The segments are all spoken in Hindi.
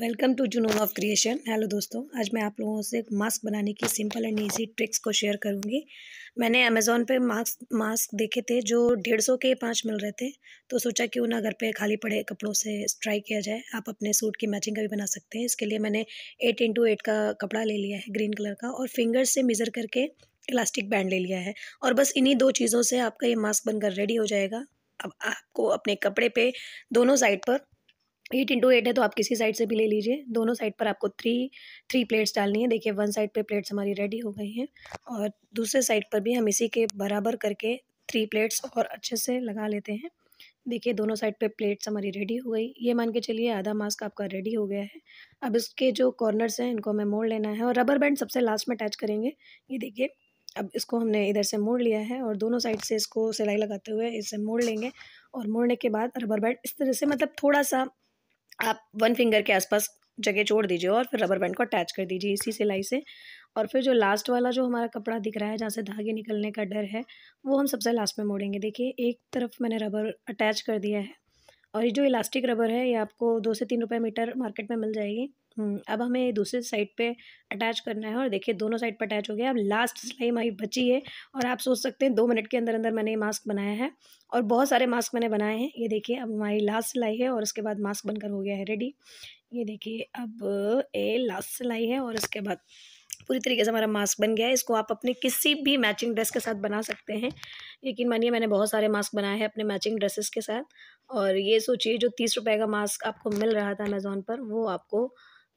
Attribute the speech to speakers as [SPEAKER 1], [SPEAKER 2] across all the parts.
[SPEAKER 1] welcome to Junoon of creation hello दोस्तों आज मैं आप लोगों से मास्क बनाने की सिंपल एंड इजी ट्रिक्स को शेयर करूंगी मैंने अमेज़ोन पे मास्क मास्क देखे थे जो डेढ़ सौ के पाँच मिल रहे थे तो सोचा क्यों ना घर पे खाली पड़े कपड़ों से ट्राई किया जाए आप अपने सूट की मैचिंग का भी बना सकते हैं इसके लिए मैंने एट इंटू एट का कपड़ा ले लिया है ग्रीन कलर का और फिंगर से मेज़र करके इलास्टिक बैंड ले लिया है और बस इन्हीं दो चीज़ों से आपका ये मास्क बनकर रेडी हो जाएगा अब आपको अपने कपड़े पे दोनों साइड पर एट इंटू एट है तो आप किसी साइड से भी ले लीजिए दोनों साइड पर आपको थ्री थ्री प्लेट्स डालनी है देखिए वन साइड पे प्लेट्स हमारी रेडी हो गई हैं और दूसरे साइड पर भी हम इसी के बराबर करके थ्री प्लेट्स और अच्छे से लगा लेते हैं देखिए दोनों साइड पे प्लेट्स हमारी रेडी हो गई ये मान के चलिए आधा मास्क आपका रेडी हो गया है अब इसके जो कॉर्नर्स हैं इनको हमें मोड़ लेना है और रबर बैंड सबसे लास्ट में अटैच करेंगे ये देखिए अब इसको हमने इधर से मोड़ लिया है और दोनों साइड से इसको सिलाई लगाते हुए इसे मोड़ लेंगे और मोड़ने के बाद रबर बैंड इस तरह से मतलब थोड़ा सा आप वन फिंगर के आसपास जगह छोड़ दीजिए और फिर रबर बैंड को अटैच कर दीजिए इसी सिलाई से और फिर जो लास्ट वाला जो हमारा कपड़ा दिख रहा है जहाँ से धागे निकलने का डर है वो हम सबसे लास्ट में मोड़ेंगे देखिए एक तरफ मैंने रबर अटैच कर दिया है और ये जो इलास्टिक रबर है ये आपको दो से तीन रुपये मीटर मार्केट में मिल जाएगी हम्म, अब हमें दूसरे साइड पे अटैच करना है और देखिए दोनों साइड पर अटैच हो गया अब लास्ट सिलाई हमारी बची है और आप सोच सकते हैं दो मिनट के अंदर अंदर मैंने ये मास्क बनाया है और बहुत सारे मास्क मैंने बनाए हैं ये देखिए अब हमारी लास्ट सिलाई है और उसके बाद मास्क बनकर हो गया है रेडी ये देखिए अब ए लास्ट सिलाई है और उसके बाद पूरी तरीके से हमारा मास्क बन गया है इसको आप अपने किसी भी मैचिंग ड्रेस के साथ बना सकते हैं यकीन मानिए मैंने बहुत सारे मास्क बनाए हैं अपने मैचिंग ड्रेसेस के साथ और ये सोचिए जो तीस रुपए का मास्क आपको मिल रहा था अमेज़ोन पर वो आपको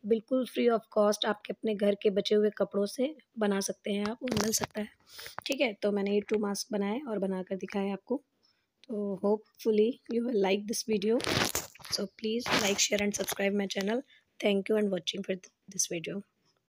[SPEAKER 1] बिल्कुल फ्री ऑफ कॉस्ट आपके अपने घर के बचे हुए कपड़ों से बना सकते हैं आप मिल सकता है ठीक है तो मैंने ये टू मास्क बनाए और बनाकर दिखाए आपको तो hopefully you will like this video so please like share and subscribe my channel thank you and watching for this video